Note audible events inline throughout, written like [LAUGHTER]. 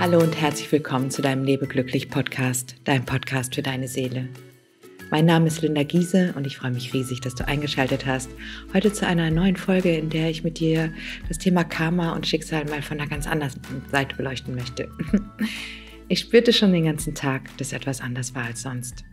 Hallo und herzlich willkommen zu deinem Lebeglücklich Podcast, dein Podcast für deine Seele. Mein Name ist Linda Giese und ich freue mich riesig, dass du eingeschaltet hast. Heute zu einer neuen Folge, in der ich mit dir das Thema Karma und Schicksal mal von einer ganz anderen Seite beleuchten möchte. [LAUGHS] Ich spürte schon den ganzen Tag, dass etwas anders war als sonst.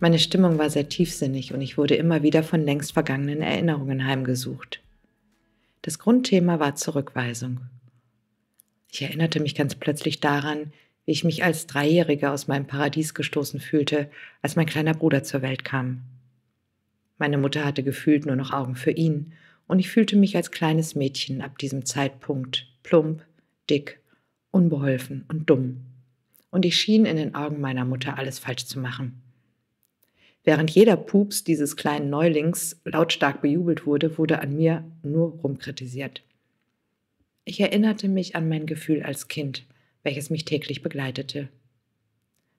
Meine Stimmung war sehr tiefsinnig und ich wurde immer wieder von längst vergangenen Erinnerungen heimgesucht. Das Grundthema war Zurückweisung ich erinnerte mich ganz plötzlich daran, wie ich mich als Dreijährige aus meinem Paradies gestoßen fühlte, als mein kleiner Bruder zur Welt kam. Meine Mutter hatte gefühlt nur noch Augen für ihn, und ich fühlte mich als kleines Mädchen ab diesem Zeitpunkt plump, dick, unbeholfen und dumm. Und ich schien in den Augen meiner Mutter alles falsch zu machen. Während jeder Pups dieses kleinen Neulings lautstark bejubelt wurde, wurde an mir nur rumkritisiert. Ich erinnerte mich an mein Gefühl als Kind, welches mich täglich begleitete.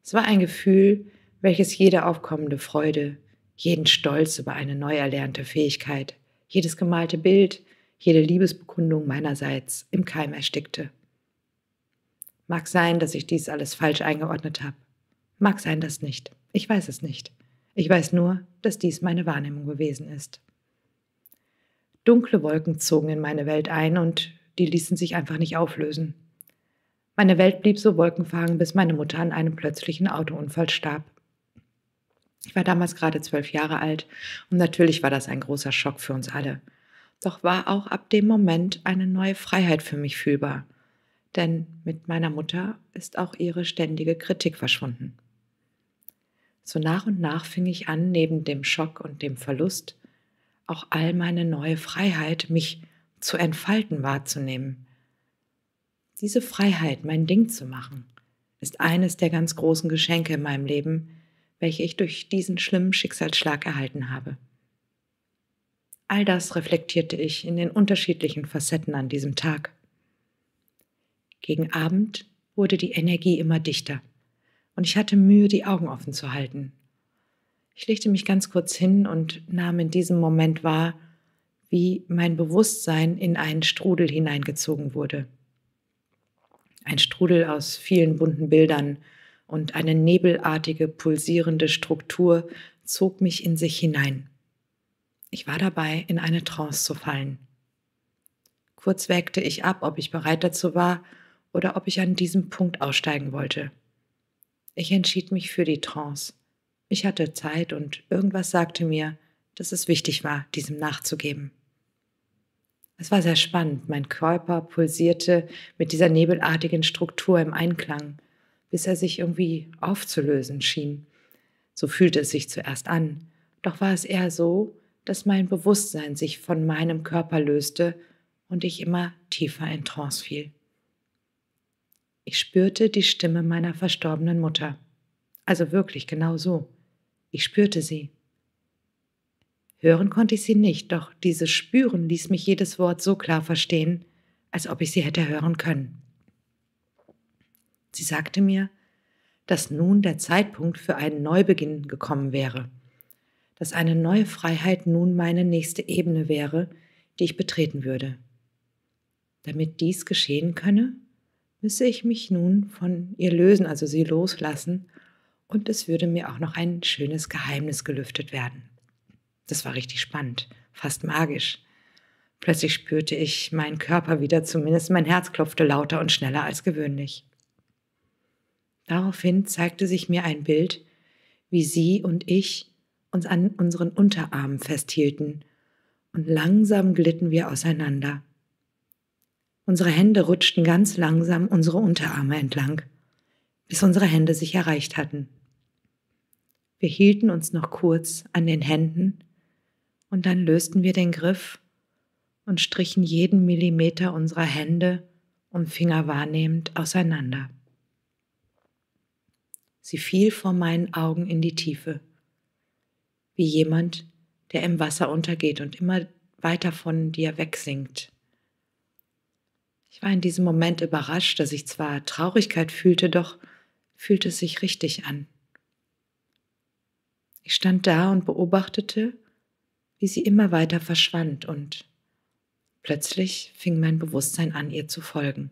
Es war ein Gefühl, welches jede aufkommende Freude, jeden Stolz über eine neu erlernte Fähigkeit, jedes gemalte Bild, jede Liebesbekundung meinerseits im Keim erstickte. Mag sein, dass ich dies alles falsch eingeordnet habe. Mag sein, dass nicht. Ich weiß es nicht. Ich weiß nur, dass dies meine Wahrnehmung gewesen ist. Dunkle Wolken zogen in meine Welt ein und die ließen sich einfach nicht auflösen. Meine Welt blieb so wolkenverhangen, bis meine Mutter an einem plötzlichen Autounfall starb. Ich war damals gerade zwölf Jahre alt und natürlich war das ein großer Schock für uns alle. Doch war auch ab dem Moment eine neue Freiheit für mich fühlbar. Denn mit meiner Mutter ist auch ihre ständige Kritik verschwunden. So nach und nach fing ich an, neben dem Schock und dem Verlust, auch all meine neue Freiheit, mich zu entfalten, wahrzunehmen. Diese Freiheit, mein Ding zu machen, ist eines der ganz großen Geschenke in meinem Leben, welche ich durch diesen schlimmen Schicksalsschlag erhalten habe. All das reflektierte ich in den unterschiedlichen Facetten an diesem Tag. Gegen Abend wurde die Energie immer dichter und ich hatte Mühe, die Augen offen zu halten. Ich legte mich ganz kurz hin und nahm in diesem Moment wahr, wie mein Bewusstsein in einen Strudel hineingezogen wurde. Ein Strudel aus vielen bunten Bildern und eine nebelartige, pulsierende Struktur zog mich in sich hinein. Ich war dabei, in eine Trance zu fallen. Kurz wägte ich ab, ob ich bereit dazu war oder ob ich an diesem Punkt aussteigen wollte. Ich entschied mich für die Trance. Ich hatte Zeit und irgendwas sagte mir, dass es wichtig war, diesem nachzugeben. Es war sehr spannend. Mein Körper pulsierte mit dieser nebelartigen Struktur im Einklang, bis er sich irgendwie aufzulösen schien. So fühlte es sich zuerst an. Doch war es eher so, dass mein Bewusstsein sich von meinem Körper löste und ich immer tiefer in Trance fiel. Ich spürte die Stimme meiner verstorbenen Mutter. Also wirklich genau so. Ich spürte sie. Hören konnte ich sie nicht, doch dieses Spüren ließ mich jedes Wort so klar verstehen, als ob ich sie hätte hören können. Sie sagte mir, dass nun der Zeitpunkt für einen Neubeginn gekommen wäre, dass eine neue Freiheit nun meine nächste Ebene wäre, die ich betreten würde. Damit dies geschehen könne, müsse ich mich nun von ihr lösen, also sie loslassen, und es würde mir auch noch ein schönes Geheimnis gelüftet werden. Das war richtig spannend, fast magisch. Plötzlich spürte ich meinen Körper wieder, zumindest mein Herz klopfte lauter und schneller als gewöhnlich. Daraufhin zeigte sich mir ein Bild, wie sie und ich uns an unseren Unterarmen festhielten und langsam glitten wir auseinander. Unsere Hände rutschten ganz langsam unsere Unterarme entlang, bis unsere Hände sich erreicht hatten. Wir hielten uns noch kurz an den Händen und dann lösten wir den Griff und strichen jeden Millimeter unserer Hände und Finger wahrnehmend auseinander. Sie fiel vor meinen Augen in die Tiefe, wie jemand, der im Wasser untergeht und immer weiter von dir wegsinkt. Ich war in diesem Moment überrascht, dass ich zwar Traurigkeit fühlte, doch fühlte es sich richtig an. Ich stand da und beobachtete, wie sie immer weiter verschwand und plötzlich fing mein Bewusstsein an, ihr zu folgen.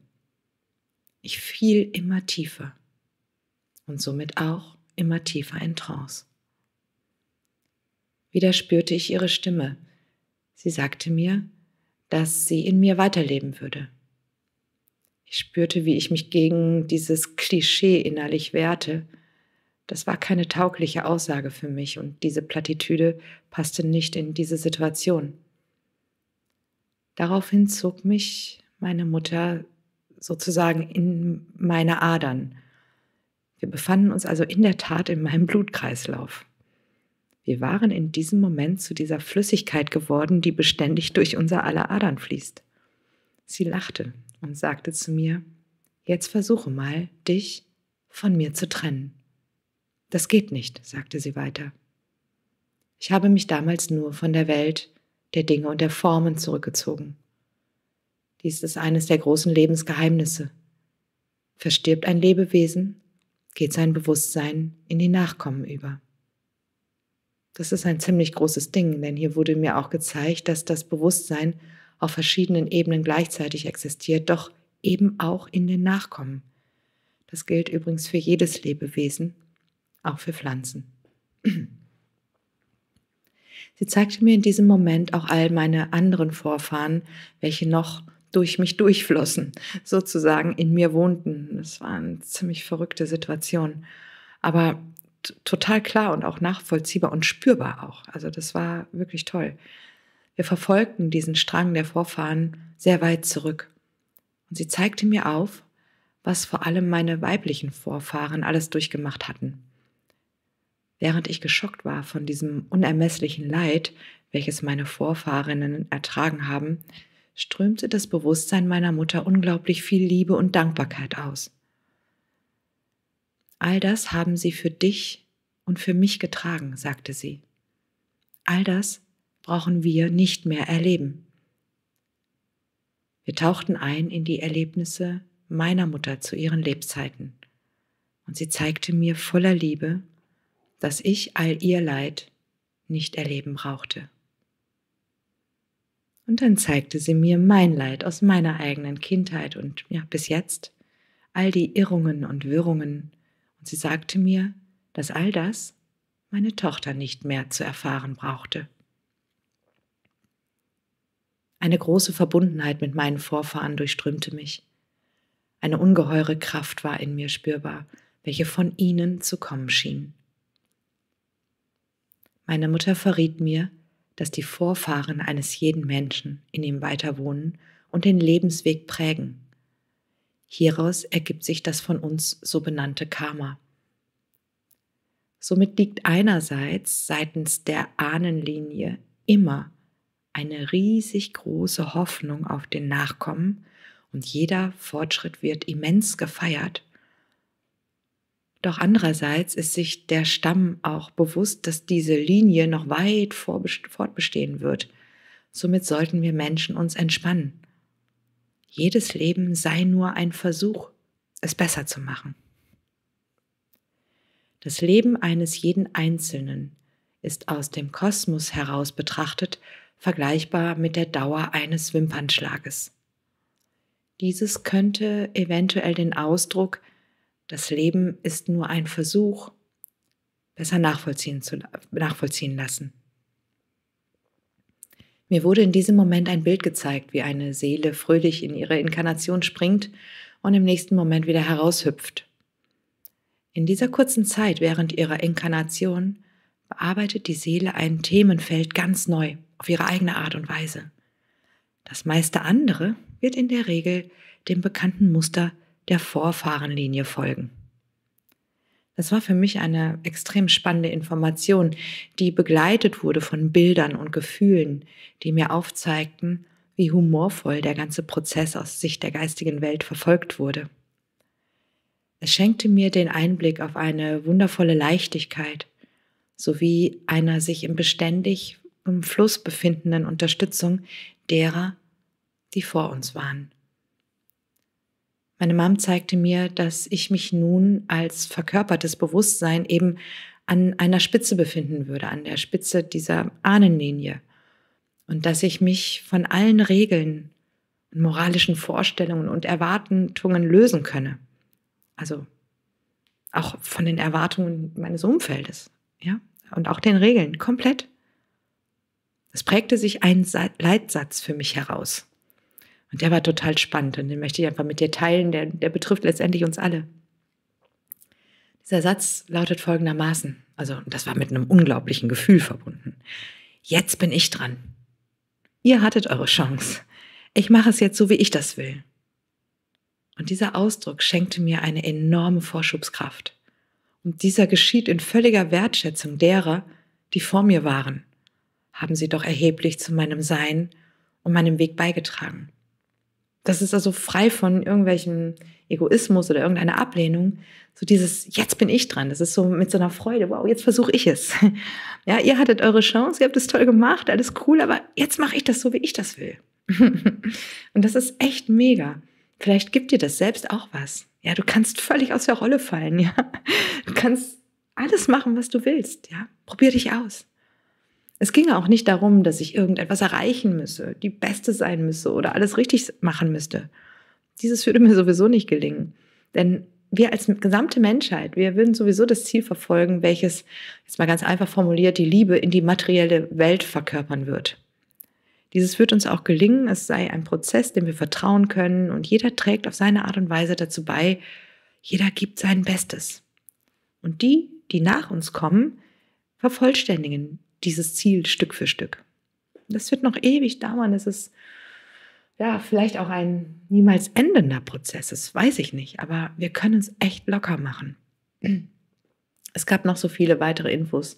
Ich fiel immer tiefer und somit auch immer tiefer in Trance. Wieder spürte ich ihre Stimme. Sie sagte mir, dass sie in mir weiterleben würde. Ich spürte, wie ich mich gegen dieses Klischee innerlich wehrte, das war keine taugliche Aussage für mich und diese Plattitüde passte nicht in diese Situation. Daraufhin zog mich meine Mutter sozusagen in meine Adern. Wir befanden uns also in der Tat in meinem Blutkreislauf. Wir waren in diesem Moment zu dieser Flüssigkeit geworden, die beständig durch unser aller Adern fließt. Sie lachte und sagte zu mir, jetzt versuche mal, dich von mir zu trennen. Das geht nicht, sagte sie weiter. Ich habe mich damals nur von der Welt, der Dinge und der Formen zurückgezogen. Dies ist eines der großen Lebensgeheimnisse. Verstirbt ein Lebewesen, geht sein Bewusstsein in die Nachkommen über. Das ist ein ziemlich großes Ding, denn hier wurde mir auch gezeigt, dass das Bewusstsein auf verschiedenen Ebenen gleichzeitig existiert, doch eben auch in den Nachkommen. Das gilt übrigens für jedes Lebewesen, auch für Pflanzen. Sie zeigte mir in diesem Moment auch all meine anderen Vorfahren, welche noch durch mich durchflossen, sozusagen in mir wohnten. Das war eine ziemlich verrückte Situation, aber total klar und auch nachvollziehbar und spürbar auch. Also das war wirklich toll. Wir verfolgten diesen Strang der Vorfahren sehr weit zurück. Und sie zeigte mir auf, was vor allem meine weiblichen Vorfahren alles durchgemacht hatten während ich geschockt war von diesem unermesslichen Leid, welches meine Vorfahrinnen ertragen haben, strömte das Bewusstsein meiner Mutter unglaublich viel Liebe und Dankbarkeit aus. All das haben sie für dich und für mich getragen, sagte sie. All das brauchen wir nicht mehr erleben. Wir tauchten ein in die Erlebnisse meiner Mutter zu ihren Lebzeiten. Und sie zeigte mir voller Liebe, dass ich all ihr Leid nicht erleben brauchte. Und dann zeigte sie mir mein Leid aus meiner eigenen Kindheit und ja, bis jetzt all die Irrungen und Wirrungen. Und sie sagte mir, dass all das meine Tochter nicht mehr zu erfahren brauchte. Eine große Verbundenheit mit meinen Vorfahren durchströmte mich. Eine ungeheure Kraft war in mir spürbar, welche von ihnen zu kommen schien. Meine Mutter verriet mir, dass die Vorfahren eines jeden Menschen in ihm weiterwohnen und den Lebensweg prägen. Hieraus ergibt sich das von uns so benannte Karma. Somit liegt einerseits seitens der Ahnenlinie immer eine riesig große Hoffnung auf den Nachkommen und jeder Fortschritt wird immens gefeiert doch andererseits ist sich der Stamm auch bewusst, dass diese Linie noch weit fortbestehen wird. Somit sollten wir Menschen uns entspannen. Jedes Leben sei nur ein Versuch, es besser zu machen. Das Leben eines jeden Einzelnen ist aus dem Kosmos heraus betrachtet vergleichbar mit der Dauer eines Wimpernschlages. Dieses könnte eventuell den Ausdruck das Leben ist nur ein Versuch, besser nachvollziehen, zu, nachvollziehen lassen. Mir wurde in diesem Moment ein Bild gezeigt, wie eine Seele fröhlich in ihre Inkarnation springt und im nächsten Moment wieder heraushüpft. In dieser kurzen Zeit während ihrer Inkarnation bearbeitet die Seele ein Themenfeld ganz neu, auf ihre eigene Art und Weise. Das meiste andere wird in der Regel dem bekannten Muster der Vorfahrenlinie folgen. Das war für mich eine extrem spannende Information, die begleitet wurde von Bildern und Gefühlen, die mir aufzeigten, wie humorvoll der ganze Prozess aus Sicht der geistigen Welt verfolgt wurde. Es schenkte mir den Einblick auf eine wundervolle Leichtigkeit sowie einer sich im beständig im Fluss befindenden Unterstützung derer, die vor uns waren. Meine Mom zeigte mir, dass ich mich nun als verkörpertes Bewusstsein eben an einer Spitze befinden würde, an der Spitze dieser Ahnenlinie. Und dass ich mich von allen Regeln, moralischen Vorstellungen und Erwartungen lösen könne. Also auch von den Erwartungen meines Umfeldes, ja, und auch den Regeln komplett. Es prägte sich ein Leitsatz für mich heraus. Und der war total spannend und den möchte ich einfach mit dir teilen. Der, der betrifft letztendlich uns alle. Dieser Satz lautet folgendermaßen, also das war mit einem unglaublichen Gefühl verbunden. Jetzt bin ich dran. Ihr hattet eure Chance. Ich mache es jetzt so, wie ich das will. Und dieser Ausdruck schenkte mir eine enorme Vorschubskraft. Und dieser geschieht in völliger Wertschätzung derer, die vor mir waren. Haben sie doch erheblich zu meinem Sein und meinem Weg beigetragen das ist also frei von irgendwelchem Egoismus oder irgendeiner Ablehnung. So dieses, jetzt bin ich dran. Das ist so mit so einer Freude, wow, jetzt versuche ich es. [LAUGHS] Ja, ihr hattet eure Chance, ihr habt es toll gemacht, alles cool, aber jetzt mache ich das so, wie ich das will. [LAUGHS] Und das ist echt mega. Vielleicht gibt dir das selbst auch was. Ja, du kannst völlig aus der Rolle fallen, ja. Du kannst alles machen, was du willst, ja. Probier dich aus. Es ging auch nicht darum, dass ich irgendetwas erreichen müsse, die Beste sein müsse oder alles richtig machen müsste. Dieses würde mir sowieso nicht gelingen. Denn wir als gesamte Menschheit, wir würden sowieso das Ziel verfolgen, welches, jetzt mal ganz einfach formuliert, die Liebe in die materielle Welt verkörpern wird. Dieses wird uns auch gelingen, es sei ein Prozess, dem wir vertrauen können und jeder trägt auf seine Art und Weise dazu bei, jeder gibt sein Bestes. Und die, die nach uns kommen, vervollständigen dieses Ziel Stück für Stück. Das wird noch ewig dauern. Es ist ja vielleicht auch ein niemals endender Prozess. Das weiß ich nicht. Aber wir können es echt locker machen. Es gab noch so viele weitere Infos.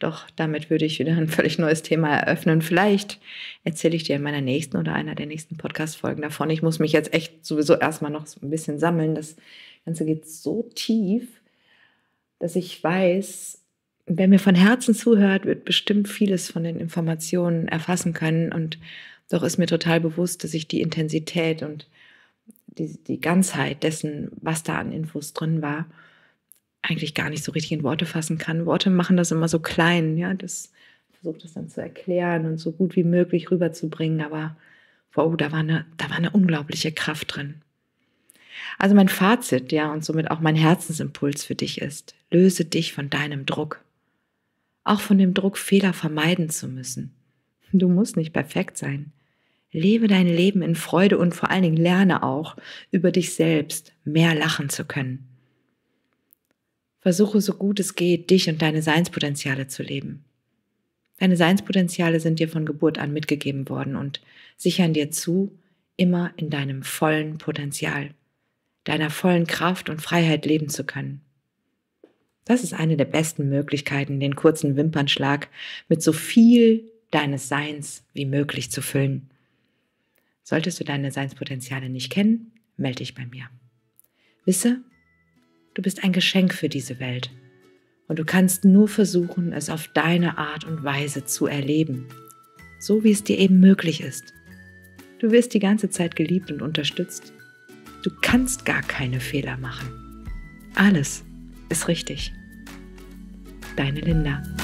Doch damit würde ich wieder ein völlig neues Thema eröffnen. Vielleicht erzähle ich dir in meiner nächsten oder einer der nächsten Podcast-Folgen davon. Ich muss mich jetzt echt sowieso erstmal noch ein bisschen sammeln. Das Ganze geht so tief, dass ich weiß, wer mir von Herzen zuhört, wird bestimmt vieles von den Informationen erfassen können. Und doch ist mir total bewusst, dass ich die Intensität und die, die Ganzheit dessen, was da an Infos drin war, eigentlich gar nicht so richtig in Worte fassen kann. Worte machen das immer so klein, ja, das versucht das dann zu erklären und so gut wie möglich rüberzubringen, aber wow, da war eine, da war eine unglaubliche Kraft drin. Also mein Fazit, ja, und somit auch mein Herzensimpuls für dich ist, löse dich von deinem Druck auch von dem Druck, Fehler vermeiden zu müssen. Du musst nicht perfekt sein. Lebe dein Leben in Freude und vor allen Dingen lerne auch, über dich selbst mehr lachen zu können. Versuche so gut es geht, dich und deine Seinspotenziale zu leben. Deine Seinspotenziale sind dir von Geburt an mitgegeben worden und sichern dir zu, immer in deinem vollen Potenzial, deiner vollen Kraft und Freiheit leben zu können. Das ist eine der besten Möglichkeiten, den kurzen Wimpernschlag mit so viel deines Seins wie möglich zu füllen. Solltest du deine Seinspotenziale nicht kennen, melde dich bei mir. Wisse, du bist ein Geschenk für diese Welt und du kannst nur versuchen, es auf deine Art und Weise zu erleben, so wie es dir eben möglich ist. Du wirst die ganze Zeit geliebt und unterstützt. Du kannst gar keine Fehler machen. Alles ist richtig. Deine Linda.